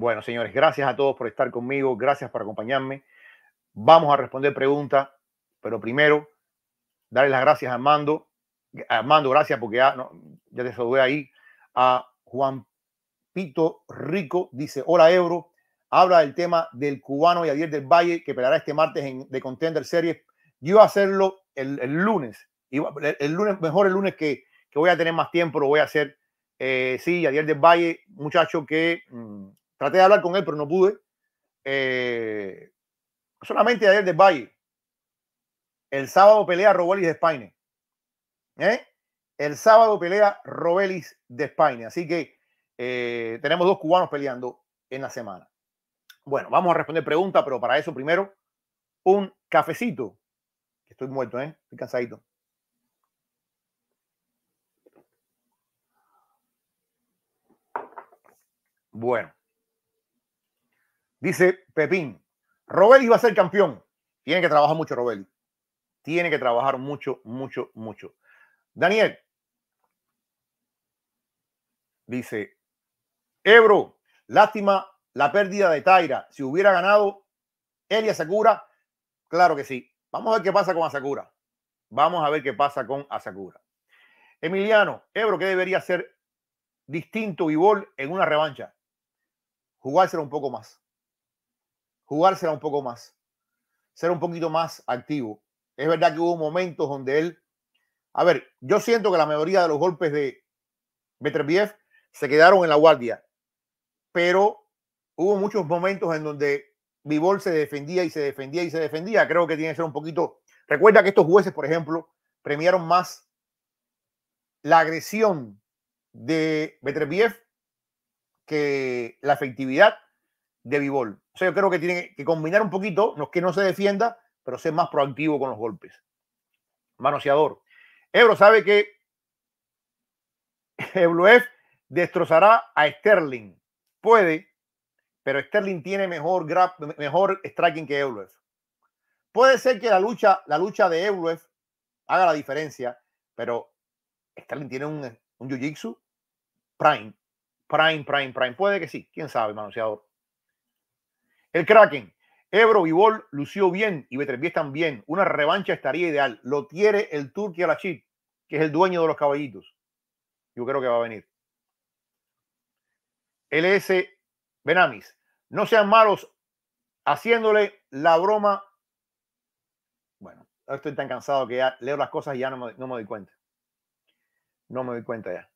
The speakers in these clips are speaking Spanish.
Bueno, señores, gracias a todos por estar conmigo, gracias por acompañarme. Vamos a responder preguntas, pero primero, darles las gracias a Armando. Armando, gracias porque ya, ya te saludé ahí. A Juan Pito Rico dice: Hola, Euro. Habla del tema del cubano y del Valle que peleará este martes en, de Contender Series. Yo iba a hacerlo el, lunes. el, lunes, mejor el lunes que, voy a tener más tiempo, lo voy a hacer. Eh, sí, Yadier del Valle, muchacho que mm, Traté de hablar con él, pero no pude. Eh, solamente ayer de Valle. El sábado pelea Robelis de España. ¿Eh? El sábado pelea Robelis de España. Así que eh, tenemos dos cubanos peleando en la semana. Bueno, vamos a responder preguntas, pero para eso primero un cafecito. Estoy muerto, ¿eh? Estoy cansadito. Bueno, Dice Pepín, Robel va a ser campeón. Tiene que trabajar mucho Robel. Tiene que trabajar mucho, mucho, mucho. Daniel dice, Ebro, lástima la pérdida de Taira. Si hubiera ganado Elia Sakura, claro que sí. Vamos a ver qué pasa con Asakura. Vamos a ver qué pasa con Asakura. Emiliano, Ebro, ¿qué debería ser distinto Bol en una revancha? Jugárselo un poco más jugársela un poco más, ser un poquito más activo. Es verdad que hubo momentos donde él, a ver, yo siento que la mayoría de los golpes de Beterbiev se quedaron en la guardia, pero hubo muchos momentos en donde Bibol se defendía y se defendía y se defendía. Creo que tiene que ser un poquito. Recuerda que estos jueces, por ejemplo, premiaron más la agresión de Betrebiev que la efectividad de Bibol yo creo que tiene que combinar un poquito, no es que no se defienda, pero ser más proactivo con los golpes. Manoseador. Ebro sabe que Ebluef destrozará a Sterling. Puede, pero Sterling tiene mejor, grab, mejor striking que Ebluef. Puede ser que la lucha, la lucha de Ebluef haga la diferencia, pero Sterling tiene un, un jiu-jitsu prime, prime, prime, prime. Puede que sí, quién sabe, manoseador. El Kraken, Ebro Bol lució bien y Betrevies también. Una revancha estaría ideal. Lo tiene el Turquía Lachit, que es el dueño de los caballitos. Yo creo que va a venir. LS e Benamis, no sean malos haciéndole la broma. Bueno, estoy tan cansado que ya leo las cosas y ya no me, no me doy cuenta. No me doy cuenta ya.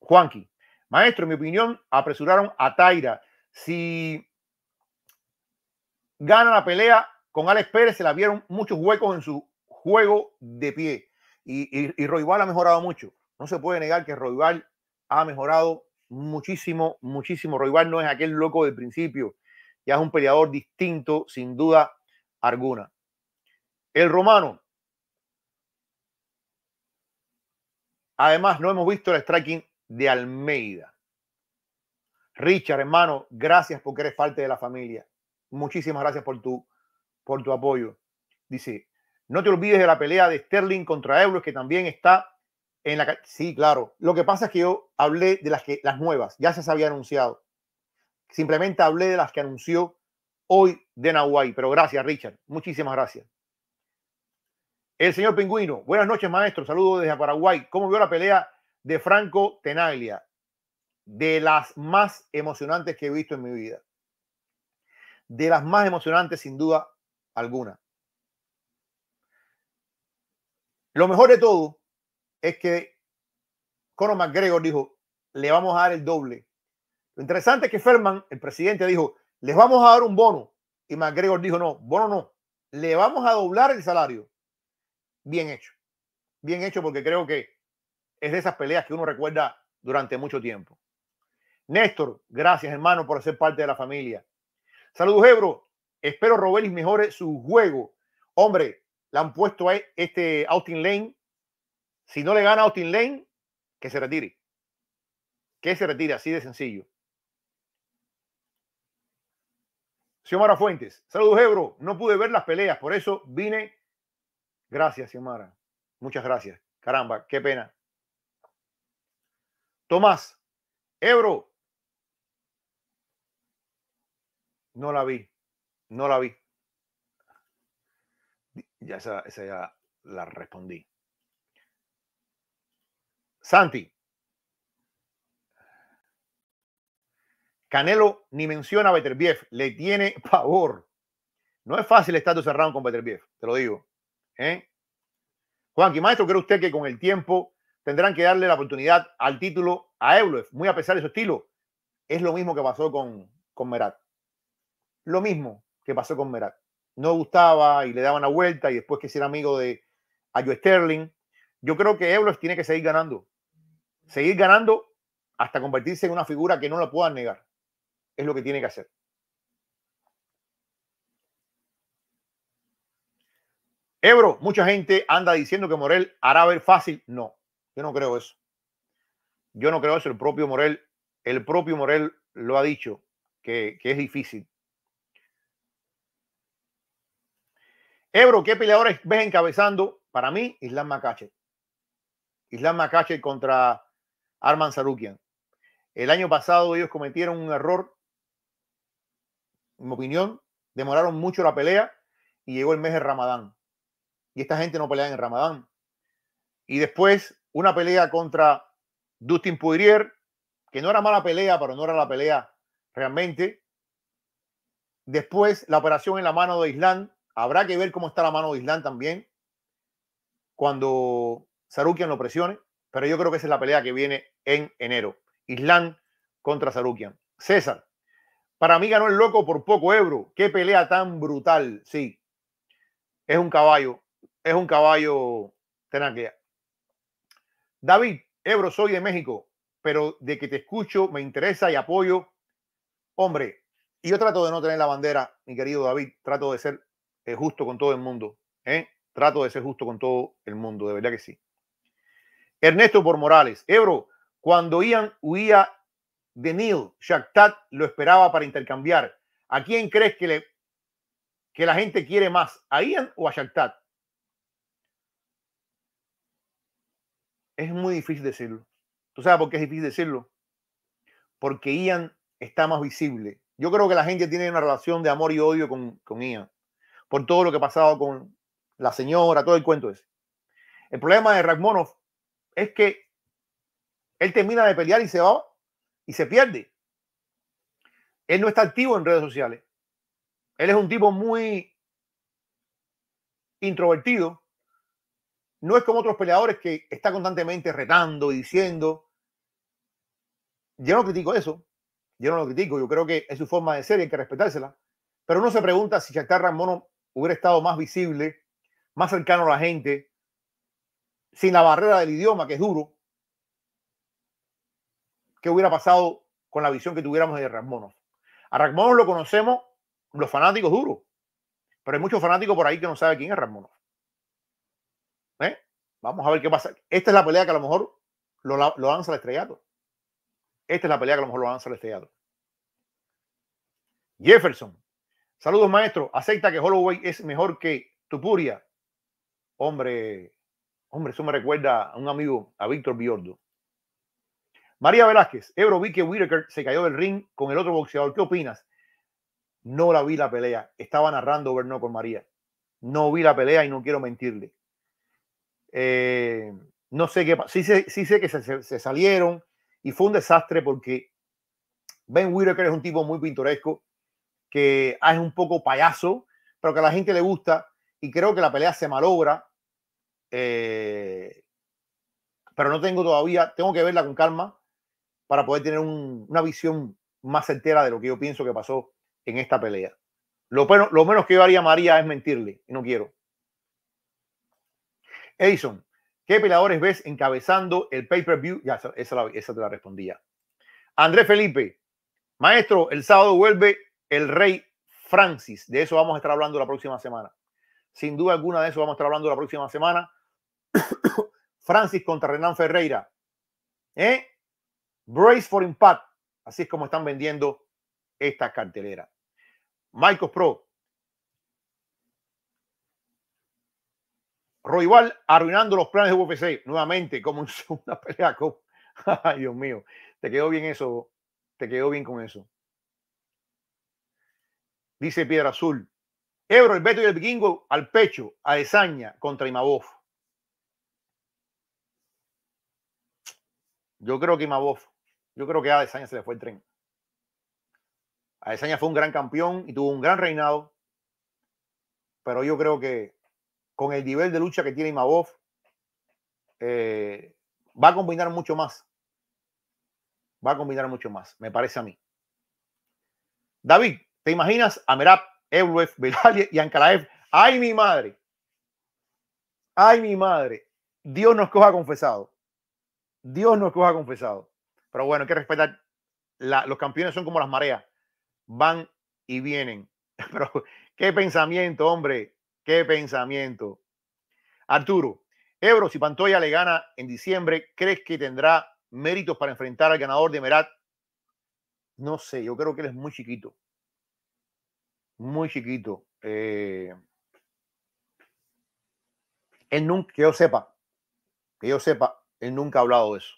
Juanqui, maestro, en mi opinión, apresuraron a Taira. Si gana la pelea con Alex Pérez, se la vieron muchos huecos en su juego de pie. Y, y, Roybal ha mejorado mucho. No se puede negar que Roybal ha mejorado muchísimo, muchísimo. Roybal no es aquel loco del principio. Ya es un peleador distinto, sin duda alguna. El romano. Además, no hemos visto el striking de Almeida. Richard, hermano, gracias porque eres parte de la familia. Muchísimas gracias por tu, por tu apoyo. Dice, no te olvides de la pelea de Sterling contra Euros, que también está en la... Sí, claro. Lo que pasa es que yo hablé de las, que, las nuevas, ya se había anunciado. Simplemente hablé de las que anunció hoy de Nahuay. Pero gracias, Richard. Muchísimas gracias. El señor Pingüino. Buenas noches, maestro. Saludos desde Paraguay. ¿Cómo vio la pelea de Franco Tenaglia? De las más emocionantes que he visto en mi vida de las más emocionantes sin duda alguna. Lo mejor de todo es que Conor McGregor dijo, le vamos a dar el doble. Lo interesante es que Ferman, el presidente, dijo, les vamos a dar un bono. Y McGregor dijo, no, bono no, le vamos a doblar el salario. Bien hecho. Bien hecho porque creo que es de esas peleas que uno recuerda durante mucho tiempo. Néstor, gracias hermano por ser parte de la familia. Saludos, Ebro. Espero Robelis mejore su juego. Hombre, le han puesto a e, este Austin Lane. Si no le gana Austin Lane, que se retire. Que se retire, así de sencillo. Xiomara Fuentes, saludos Ebro, no pude ver las peleas, por eso vine. Gracias, Xiomara. Muchas gracias. Caramba, qué pena. Tomás, Ebro, No la vi, no la vi. Ya esa, ya la respondí. Santi. Canelo ni menciona a Beterbiev, le tiene pavor. No es fácil estar cerrado con Beterbiev, te lo digo. ¿eh? Juan, Juanqui, maestro, ¿cree usted que con el tiempo tendrán que darle la oportunidad al título a Eulev, muy a pesar de su estilo? Es lo mismo que pasó con, con Merat. Lo mismo que pasó con Merak. No gustaba y le daban la vuelta y después que era amigo de Ayo Sterling. Yo creo que Euros tiene que seguir ganando. Seguir ganando hasta convertirse en una figura que no la puedan negar. Es lo que tiene que hacer. Ebro, mucha gente anda diciendo que Morel hará ver fácil. No, yo no creo eso. Yo no creo eso. El propio Morel, el propio Morel lo ha dicho, que es difícil. Ebro, ¿qué peleadores ves encabezando? Para mí, Islam Makache. Islam Makache contra Arman Sarukian. El año pasado ellos cometieron un error, en mi opinión, demoraron mucho la pelea y llegó el mes de Ramadán. Y esta gente no pelea en Ramadán. Y después una pelea contra Dustin Poirier, que no era mala pelea, pero no era la pelea realmente. Después la operación en la mano de Islam Habrá que ver cómo está la mano de Islán también cuando Sarukian lo presione, pero yo creo que esa es la pelea que viene en enero. Island contra Sarukian. César, para mí ganó el loco por poco Ebro. Qué pelea tan brutal. Sí, es un caballo, es un caballo tenaquea. David, Ebro, soy de México, pero de que te escucho, me interesa y apoyo. Hombre, y yo trato de no tener la bandera, mi querido David, trato de ser es justo con todo el mundo. ¿eh? Trato de ser justo con todo el mundo, de verdad que sí. Ernesto por Morales. Ebro, cuando Ian huía de Neil, Shaktat lo esperaba para intercambiar. ¿A quién crees que, le, que la gente quiere más? ¿A Ian o a Shaktat? Es muy difícil decirlo. ¿Tú sabes por qué es difícil decirlo? Porque Ian está más visible. Yo creo que la gente tiene una relación de amor y odio con, con Ian por todo lo que ha pasado con la señora, todo el cuento ese. El problema de ragmonov es que él termina de pelear y se va y se pierde. Él no está activo en redes sociales. Él es un tipo muy introvertido. No es como otros peleadores que está constantemente retando y diciendo. Yo no critico eso. Yo no lo critico. Yo creo que es su forma de ser y hay que respetársela. Pero uno se pregunta si Shakhtar Ramonov hubiera estado más visible, más cercano a la gente, sin la barrera del idioma, que es duro, ¿qué hubiera pasado con la visión que tuviéramos de Rasmonov? A Rasmonov lo conocemos los fanáticos duros, pero hay muchos fanáticos por ahí que no saben quién es Ramón ¿Eh? Vamos a ver qué pasa. Esta es la pelea que a lo mejor lo, lo lanza el estrellato. Esta es la pelea que a lo mejor lo lanza el estrellato. Jefferson, Saludos, maestro. Acepta que Holloway es mejor que Tupuria. Hombre, hombre, eso me recuerda a un amigo, a Víctor Biordo. María Velázquez, Ebro, vi que Whitaker se cayó del ring con el otro boxeador. ¿Qué opinas? No la vi la pelea. Estaba narrando Bernó con María. No vi la pelea y no quiero mentirle. Eh, no sé qué sí, sí sé que se, se, salieron y fue un desastre porque Ben Whitaker es un tipo muy pintoresco que ah, es un poco payaso, pero que a la gente le gusta y creo que la pelea se malogra. Eh, pero no tengo todavía, tengo que verla con calma para poder tener una visión más entera de lo que yo pienso que pasó en esta pelea. Lo, menos que yo haría María es mentirle y no quiero. Edison, ¿qué peleadores ves encabezando el pay-per-view? Ya, esa te la respondía. Andrés Felipe, maestro, el sábado vuelve el rey Francis. De eso vamos a estar hablando la próxima semana. Sin duda alguna de eso vamos a estar hablando la próxima semana. Francis contra Renan Ferreira. ¿Eh? Brace for Impact. Así es como están vendiendo esta cartelera. Michael Pro. Roival arruinando los planes de UFC nuevamente, como en segunda pelea. Ay, Dios mío, te quedó bien eso, te quedó bien con eso dice Piedra Azul. Ebro, el Beto y el Vikingo al pecho, a contra Imabov. Yo creo que Imabov, yo creo que a Desaña se le fue el tren. A fue un gran campeón y tuvo un gran reinado, pero yo creo que con el nivel de lucha que tiene Imabov, eh, va a combinar mucho más. Va a combinar mucho más, me parece a mí. David, ¿Te imaginas a Merab, Eulev, y Ankalaev? ¡Ay, mi madre! ¡Ay, mi madre! Dios nos coja confesado. Dios nos coja confesado. Pero bueno, hay que respetar. los campeones son como las mareas. Van y vienen. Pero qué pensamiento, hombre. Qué pensamiento. Arturo, Ebro, si Pantoya le gana en diciembre, ¿crees que tendrá méritos para enfrentar al ganador de Merat? No sé, yo creo que él es muy chiquito muy chiquito. Eh, él nunca, que yo sepa, que yo sepa, él nunca ha hablado de eso.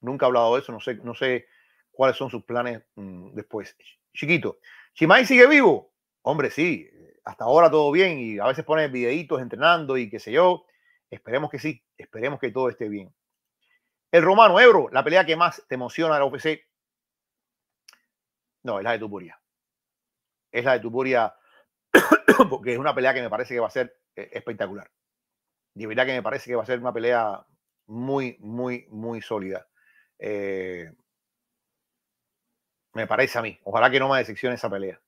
Nunca ha hablado de eso, no sé, no sé cuáles son sus planes mm, después. Chiquito. Chimay sigue vivo. Hombre, sí, hasta ahora todo bien y a veces pone videitos entrenando y qué sé yo. Esperemos que sí, esperemos que todo esté bien. El romano Ebro, la pelea que más te emociona de la UFC. No, es la de Tupuria es la de Tupuria, porque es una pelea que me parece que va a ser eh, espectacular. De verdad que me parece que va a ser una pelea muy, muy, muy sólida. Eh, me parece a mí. Ojalá que no me decepcione esa pelea.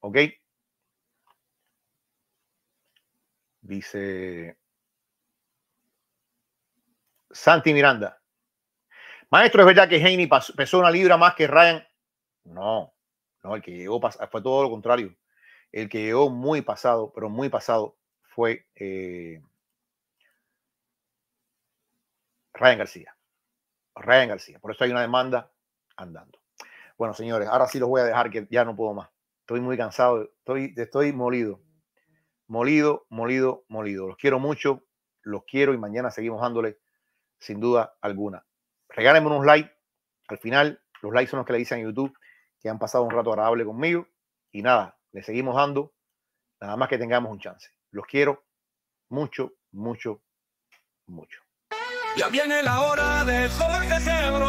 ¿Ok? Dice Santi Miranda. Maestro, ¿es verdad que Haney pesó una libra más que Ryan? No, no, el que llegó ah, fue todo lo contrario. El que llegó muy pasado, pero muy pasado, fue eh, Ryan García. Ryan García. Por eso hay una demanda andando. Bueno, señores, ahora sí los voy a dejar que ya no puedo más. Estoy muy cansado, estoy, estoy molido. Molido, molido, molido. Los quiero mucho, los quiero y mañana seguimos dándole sin duda alguna. Regálenme unos likes. Al final, los likes son los que le dicen a YouTube que han pasado un rato agradable conmigo y nada, le seguimos dando, nada más que tengamos un chance. Los quiero mucho, mucho, mucho. Ya viene la hora de Jorge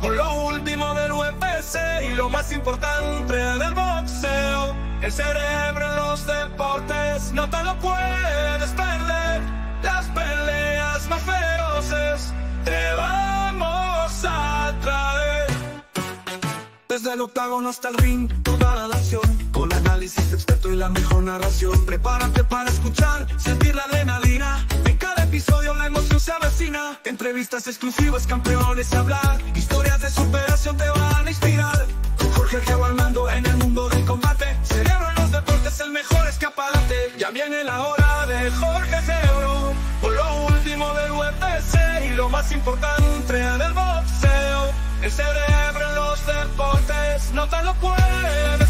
con lo último del UFC y lo más importante del boxeo. El cerebro en los deportes no te lo puedes perder. Las peleas más feroces del el octágono hasta el ring, toda la nación. Con análisis experto y la mejor narración. Prepárate para escuchar, sentir la adrenalina. En cada episodio la emoción se avecina. Entrevistas exclusivas, campeones hablar. Historias de superación te van a inspirar. Jorge Geo Armando en el mundo del combate. Cerebro en los deportes, el mejor escaparate. Ya viene la hora de Jorge Geo. Por lo último del UFC y lo más importante del boxeo. El cerebro no te lo puedes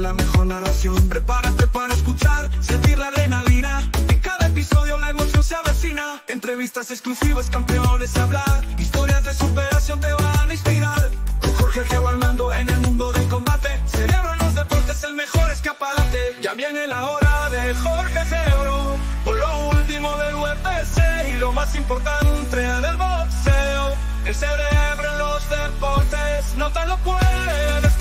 la mejor narración. Prepárate para escuchar, sentir la adrenalina. En cada episodio la emoción se avecina. Entrevistas exclusivas, campeones a hablar. Historias de superación te van a inspirar. Con Jorge Geo Armando en el mundo del combate. Cerebro en los deportes, el mejor escaparate. Ya viene la hora de Jorge Geo. Por lo último del UFC y lo más importante del boxeo. El cerebro en los deportes, no te lo puedes